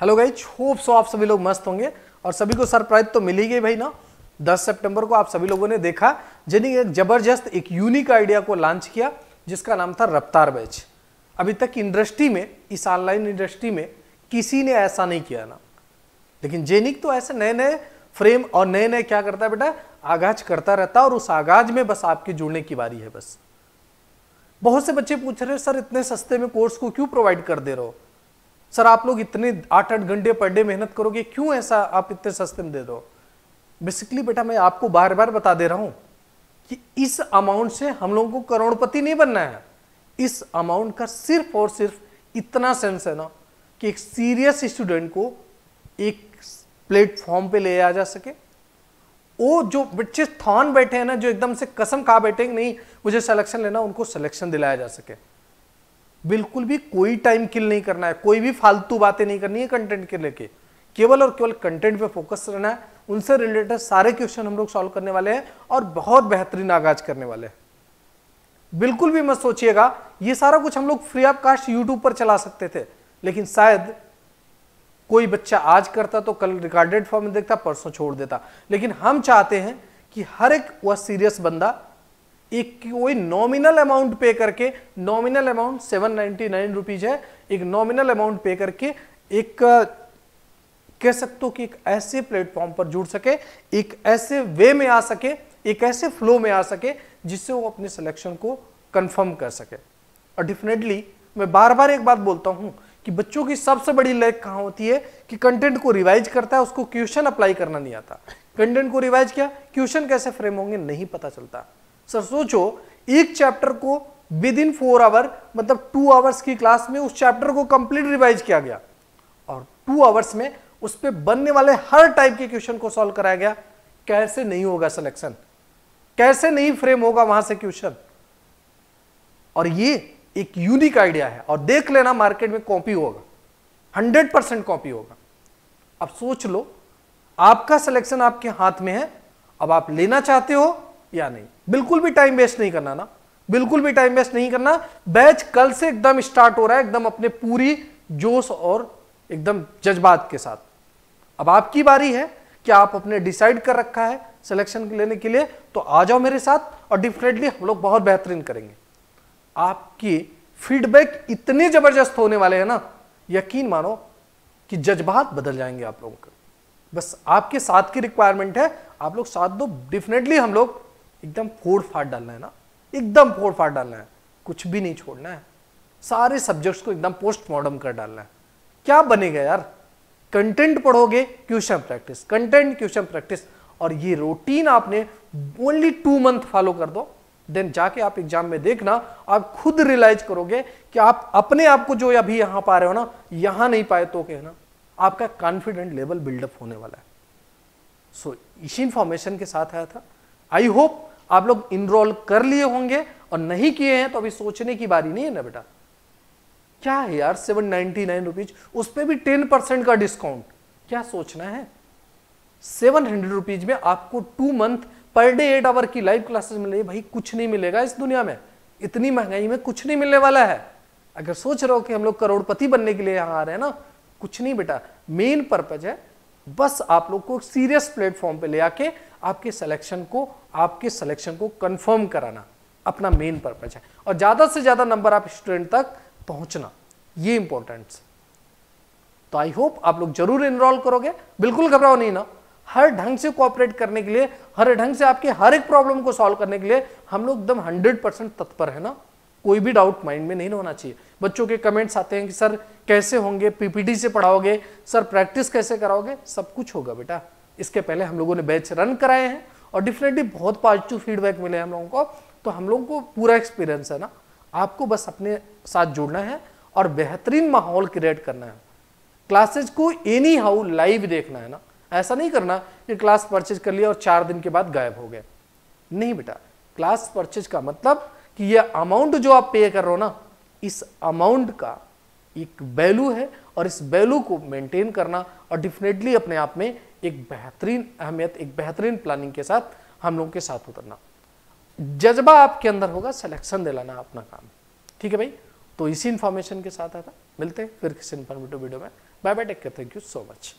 hello भाई hope so आप सभी लोग मस्त होंगे और सभी को सरप्राइज तो मिल ही गई भाई ना 10 सितंबर को आप सभी लोगों ने देखा जिन्हें एक जबरदस्त एक यूनिक आइडिया को लॉन्च किया जिसका नाम था रफ्तार बैच अभी तक इंडस्ट्री में इस ऑनलाइन इंडस्ट्री में किसी ने ऐसा नहीं किया ना लेकिन जेनिक तो ऐसे नए नए फ्रेम और नए नए क्या करता है बेटा आगाज करता रहता है और उस आगाज में बस आपके जुड़ने की बारी है बस बहुत से बच्चे पूछ रहे सर इतने सस्ते में कोर्स को क्यों प्रोवाइड कर दे रहे हो सर आप लोग इतने आठ आठ घंटे पर डे मेहनत करोगे क्यों ऐसा आप इतने सस्ते में दे दो बेसिकली बेटा मैं आपको बार बार बता दे रहा हूं कि इस अमाउंट से हम लोगों को करोड़पति नहीं बनना है इस अमाउंट का सिर्फ और सिर्फ इतना सेंस है ना कि एक सीरियस स्टूडेंट को एक प्लेटफॉर्म पे ले आ जा सके वो जो बच्चे थान बैठे हैं ना जो एकदम से कसम खा बैठे नहीं मुझे सिलेक्शन लेना उनको सिलेक्शन दिलाया जा सके बिल्कुल भी कोई टाइम किल नहीं करना है कोई भी फालतू बातें नहीं करनी है कंटेंट के लेके केवल और केवल कंटेंट पे फोकस रहना है उनसे रिलेटेड सारे क्वेश्चन हम लोग सॉल्व करने वाले हैं और बहुत बेहतरीन आगाज करने वाले हैं बिल्कुल भी मत सोचिएगा ये सारा कुछ हम लोग फ्री ऑफ कास्ट यूट्यूब पर चला सकते थे लेकिन शायद कोई बच्चा आज करता तो कल रिकॉर्डेड फॉर्म में देखता परसों छोड़ देता लेकिन हम चाहते हैं कि हर एक वह सीरियस बंदा एक कोई नॉमिनल अमाउंट पे करके nominal amount seven nine rupees है एक नॉमिनल अमाउंट पे करके एक कह सकते हो कि एक ऐसे प्लेटफॉर्म पर जुड़ सके एक ऐसे वे में आ सके एक ऐसे फ्लो में आ सके जिससे वो अपने सिलेक्शन को कंफर्म कर सके और डेफिनेटली मैं बार बार एक बात बोलता हूं कि बच्चों की सबसे बड़ी लैक कहां होती है कि कंटेंट को रिवाइज करता है उसको क्वेश्चन अप्लाई करना नहीं आता कंटेंट को रिवाइज किया क्वेश्चन कैसे फ्रेम होंगे नहीं पता चलता सर सोचो एक चैप्टर को विद इन फोर आवर मतलब टू आवर्स की क्लास में उस चैप्टर को कंप्लीट रिवाइज किया गया और टू आवर्स में उस पर बनने वाले हर टाइप के क्वेश्चन को सॉल्व कराया गया कैसे नहीं होगा सिलेक्शन कैसे नहीं फ्रेम होगा वहां से क्वेश्चन और ये एक यूनिक आइडिया है और देख लेना मार्केट में कॉपी होगा हंड्रेड परसेंट कॉपी होगा अब सोच लो आपका सिलेक्शन आपके हाथ में है अब आप लेना चाहते हो या नहीं बिल्कुल भी टाइम वेस्ट नहीं करना ना बिल्कुल भी टाइम वेस्ट नहीं करना बैच कल से एकदम स्टार्ट हो रहा है एकदम अपने पूरी जोश और एकदम जज्बात के साथ अब आपकी बारी है कि आप अपने डिसाइड कर रखा है सिलेक्शन लेने के लिए तो आ जाओ मेरे साथ और डिफरेंटली हम लोग बहुत बेहतरीन करेंगे आपकी फीडबैक इतने जबरदस्त होने वाले हैं ना यकीन मानो कि जज्बात बदल जाएंगे आप लोगों के बस आपके साथ की रिक्वायरमेंट है आप लोग साथ दो डिफिनेटली हम लोग एकदम फोड़ फाड़ डालना है ना एकदम फोड़ फाड़ डालना है कुछ भी नहीं छोड़ना है सारे सब्जेक्ट्स को एकदम पोस्टमार्टम कर डालना है क्या बनेगा यार कंटेंट पढ़ोगे question practice content question practice और ये रूटीन आपने ओनली टू मंथ फॉलो कर दो देन जाके आप एग्जाम में देखना आप खुद रियलाइज करोगे कि आप अपने आप को जो अभी यहां पा रहे हो ना यहां नहीं पाए तो क्या ना आपका कॉन्फिडेंट लेवल बिल्डअप होने वाला है सो so, इसी इंफॉर्मेशन के साथ आया था आई होप आप लोग इनरोल कर लिए होंगे और नहीं किए हैं तो अभी सोचने की बारी नहीं है ना बेटा क्या है यार सेवन नाइनटी नाइन रुपीज उस पर भी टेन परसेंट का डिस्काउंट क्या सोचना है सेवन हंड्रेड रुपीज में आपको two month per day eight hour की लाइव क्लासेस मिले भाई कुछ नहीं मिलेगा इस दुनिया में इतनी महंगाई में कुछ नहीं मिलने वाला है अगर सोच रहे हो कि हम लोग करोड़पति बनने के लिए यहां आ रहे हैं ना कुछ नहीं बेटा मेन पर्पज है बस आप लोग को सीरियस प्लेटफॉर्म पे ले आके आपके सिलेक्शन को आपके सिलेक्शन को कंफर्म कराना अपना मेन पर्पज है और ज़्यादा से ज़्यादा नंबर आप स्टूडेंट तक पहुंचना ये इंपॉर्टेंट तो आई होप आप लोग जरूर इनरोल करोगे बिल्कुल घबराओ नहीं ना हर ढंग से कोऑपरेट करने के लिए हर ढंग से आपके हर एक प्रॉब्लम को सॉल्व करने के लिए हम लोग एकदम हंड्रेड परसेंट तत्पर है ना कोई भी डाउट माइंड में नहीं होना चाहिए बच्चों के कमेंट्स आते हैं कि सर कैसे होंगे पीपीटी से पढ़ाओगे सर प्रैक्टिस कैसे कराओगे सब कुछ होगा बेटा इसके पहले हम लोगों ने बैच रन कराए हैं और डिफरेंटली बहुत पॉजिटिव फीडबैक मिले हम लोगों को तो हम लोगों को पूरा एक्सपीरियंस है ना आपको बस अपने साथ जुड़ना है और बेहतरीन माहौल क्रिएट करना है क्लासेज को एनी हाउ लाइव देखना है ना ऐसा नहीं करना कि क्लास परचेज कर लिया और चार दिन के बाद गायब हो गए नहीं बेटा क्लास परचेज का मतलब कि ये अमाउंट जो आप पे कर रहे हो ना इस अमाउंट का एक वैल्यू है और इस वैल्यू को मेंटेन करना और डेफिनेटली अपने आप में एक बेहतरीन अहमियत एक बेहतरीन प्लानिंग के साथ हम लोगों के साथ उतरना जज्बा आपके अंदर होगा सिलेक्शन दिलाना अपना काम ठीक है भाई तो इसी इंफॉर्मेशन के साथ आता मिलते हैं फिर किसी इंफॉर्मेटिव वीडियो में bye bye take care thank you so much